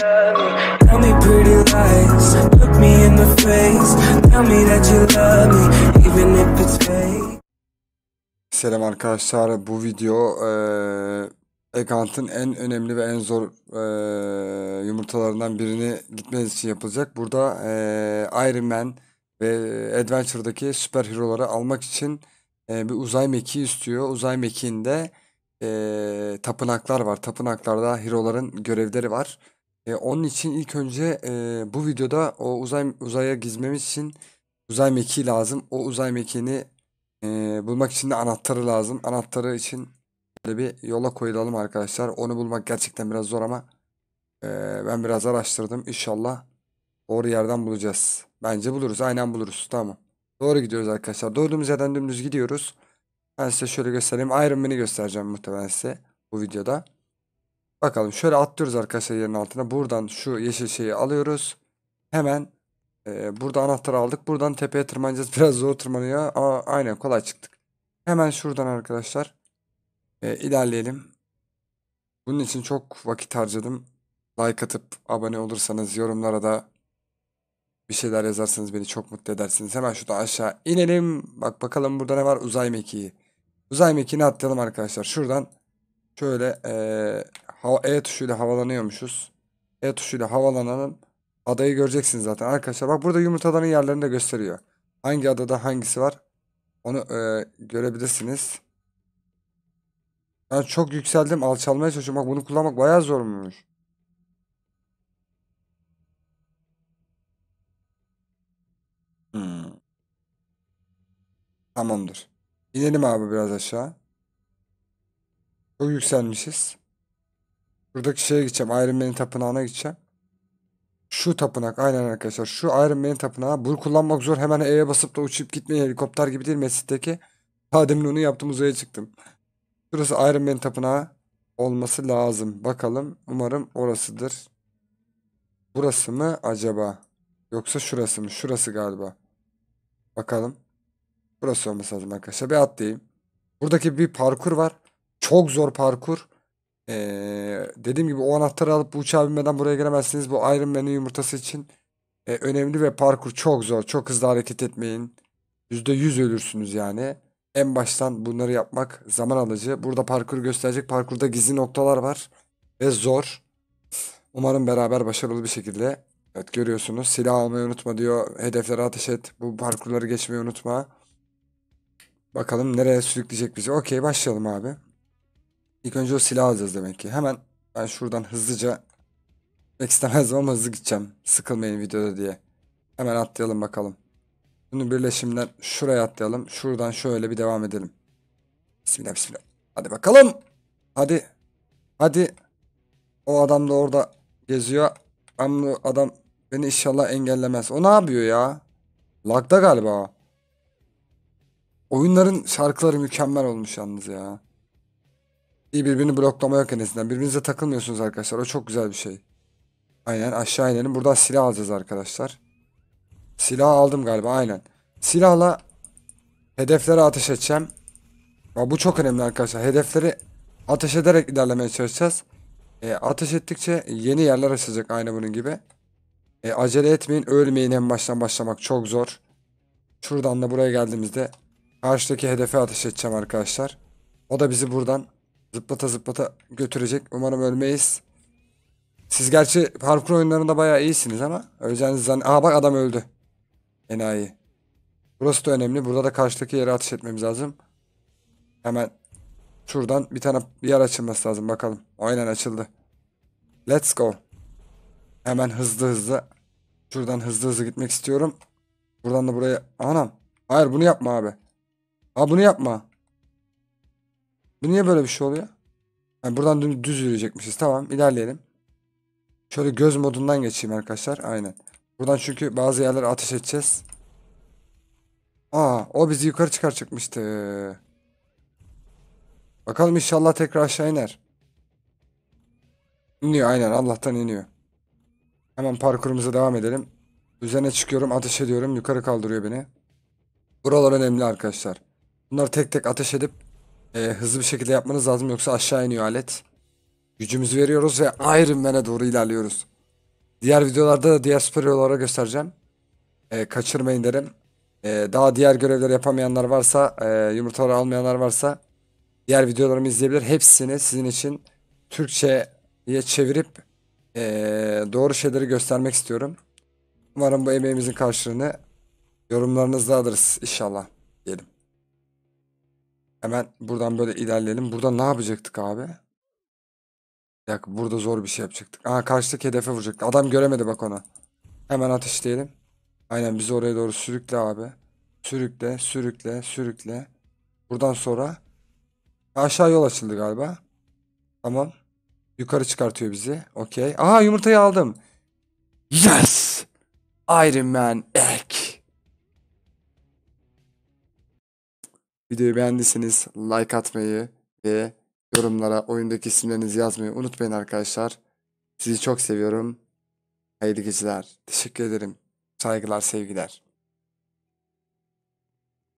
Tell me pretty lies, look me in the face Tell me that you love me, even if it's fake Selam arkadaşlar, bu video e, Egant'ın en önemli ve en zor e, yumurtalarından birini gitmeniz için yapılacak. Burada e, Iron Man ve Adventure'daki süper hero'ları almak için e, bir uzay mekiği istiyor. Uzay mekiğinde e, tapınaklar var. Tapınaklarda hero'ların görevleri var. E, onun için ilk önce e, bu videoda o uzay uzaya gizmemiz için uzay mekiği lazım. O uzay mekiğini e, bulmak için de anahtarı lazım. Anahtarı için böyle bir yola koyulalım arkadaşlar. Onu bulmak gerçekten biraz zor ama e, ben biraz araştırdım. İnşallah doğru yerden bulacağız. Bence buluruz. Aynen buluruz. Tamam. Doğru gidiyoruz arkadaşlar. Doğduğumuz yerden dümdüz gidiyoruz. Ben size şöyle göstereyim. Iron Man'i göstereceğim muhtemelen size bu videoda. Bakalım şöyle atlıyoruz arkadaşlar yerin altına. Buradan şu yeşil şeyi alıyoruz. Hemen e, burada anahtarı aldık. Buradan tepeye tırmanacağız. Biraz zor tırmanıyor ama aynen kolay çıktık. Hemen şuradan arkadaşlar e, ilerleyelim. Bunun için çok vakit harcadım. Like atıp abone olursanız yorumlara da bir şeyler yazarsanız beni çok mutlu edersiniz. Hemen şuradan aşağı inelim. Bak bakalım burada ne var? Uzay mekiği. Uzay mekiğini atlayalım arkadaşlar. Şuradan şöyle ee, e tuşuyla havalanıyormuşuz. E tuşuyla havalanalım. Adayı göreceksiniz zaten arkadaşlar. Bak burada yumurtaların yerlerini de gösteriyor. Hangi adada hangisi var? Onu e, görebilirsiniz. Ben çok yükseldim alçalmaya çalışıyorum. Bak bunu kullanmak bayağı zormuş. Hmm. Tamamdır. İnelim abi biraz aşağı. Çok yükselmişiz. Buradaki şeye gideceğim. Iron Man'in tapınağına gideceğim. Şu tapınak aynen arkadaşlar. Şu Iron Man'in tapınağı. Bunu kullanmak zor. Hemen E'ye basıp da uçup gitmeyin. Helikopter gibi değil Mescid'deki. Daha onu yaptım uzaya çıktım. Şurası Iron Man tapınağı olması lazım. Bakalım. Umarım orasıdır. Burası mı acaba? Yoksa şurası mı? Şurası galiba. Bakalım. Burası olması lazım arkadaşlar. Bir atlayayım. Buradaki bir parkur var. Çok zor parkur. Ee, dediğim gibi o anahtarı alıp bu uçağa binmeden buraya gelemezsiniz. Bu Iron Man'in yumurtası için e, önemli ve parkur çok zor. Çok hızlı hareket etmeyin. %100 ölürsünüz yani. En baştan bunları yapmak zaman alıcı. Burada parkur gösterecek. Parkurda gizli noktalar var. Ve zor. Umarım beraber başarılı bir şekilde. Evet görüyorsunuz. Silah almayı unutma diyor. Hedeflere ateş et. Bu parkurları geçmeyi unutma. Bakalım nereye sürükleyecek bizi. Okey başlayalım abi. İlk önce o silah alacağız demek ki. Hemen ben şuradan hızlıca pek istemezdim ama hızlı gideceğim. Sıkılmayın videoda diye. Hemen atlayalım bakalım. Bunu birleşimden şuraya atlayalım. Şuradan şöyle bir devam edelim. Bismillah bismillah. Hadi bakalım. Hadi. Hadi. O adam da orada geziyor. Ama adam beni inşallah engellemez. O ne yapıyor ya? Lagda galiba Oyunların şarkıları mükemmel olmuş yalnız ya. İyi birbirini bloklama yok en azından. Birbirinize takılmıyorsunuz arkadaşlar. O çok güzel bir şey. Aynen aşağı inelim. Buradan silah alacağız arkadaşlar. Silah aldım galiba aynen. Silahla hedeflere ateş edeceğim. Ya bu çok önemli arkadaşlar. Hedefleri ateş ederek ilerlemeye çalışacağız. E, ateş ettikçe yeni yerler açacak aynı bunun gibi. E, acele etmeyin. Ölmeyin en baştan başlamak çok zor. Şuradan da buraya geldiğimizde karşıdaki hedefe ateş edeceğim arkadaşlar. O da bizi buradan Zıplata zıplata götürecek. Umarım ölmeyiz. Siz gerçi parkur oyunlarında bayağı iyisiniz ama öleceğiniz zan... Aha bak adam öldü. Enayi. Burası da önemli. Burada da karşıdaki yere atış etmemiz lazım. Hemen şuradan bir tane bir yer açılması lazım. Bakalım. Aynen açıldı. Let's go. Hemen hızlı hızlı. Şuradan hızlı hızlı gitmek istiyorum. Buradan da buraya. Anam. Hayır bunu yapma abi. Abi bunu yapma. Bu niye böyle bir şey oluyor? Yani buradan düz yürüyecekmişiz. Tamam ilerleyelim. Şöyle göz modundan geçeyim arkadaşlar. Aynen. Buradan çünkü bazı yerlere ateş edeceğiz. Aa o bizi yukarı çıkar çıkmıştı. Bakalım inşallah tekrar aşağı iner. İniyor aynen Allah'tan iniyor. Hemen parkurumuza devam edelim. Üzerine çıkıyorum ateş ediyorum yukarı kaldırıyor beni. Buralar önemli arkadaşlar. Bunları tek tek ateş edip e, hızlı bir şekilde yapmanız lazım yoksa aşağı iniyor alet. Gücümüzü veriyoruz ve Iron Man'e doğru ilerliyoruz. Diğer videolarda da diğer süperherolara göstereceğim. E, kaçırmayın derim. E, daha diğer görevleri yapamayanlar varsa, e, yumurtaları almayanlar varsa diğer videolarımı izleyebilir. Hepsini sizin için Türkçe'ye çevirip e, doğru şeyleri göstermek istiyorum. Umarım bu emeğimizin karşılığını yorumlarınızda alırız inşallah diyelim. Hemen buradan böyle ilerleyelim. Burada ne yapacaktık abi? Bir burada zor bir şey yapacaktık. Aa karşıdaki hedefe vuracaktık. Adam göremedi bak ona. Hemen ateşleyelim. Aynen bizi oraya doğru sürükle abi. Sürükle, sürükle, sürükle. Buradan sonra aşağı yol açıldı galiba. Tamam. Yukarı çıkartıyor bizi. Okey. Aha yumurtayı aldım. Yes! Iron Man Egg. Videoyu beğendiyseniz like atmayı ve yorumlara oyundaki isimlerinizi yazmayı unutmayın arkadaşlar. Sizi çok seviyorum. Hayırlı geceler. Teşekkür ederim. Saygılar, sevgiler.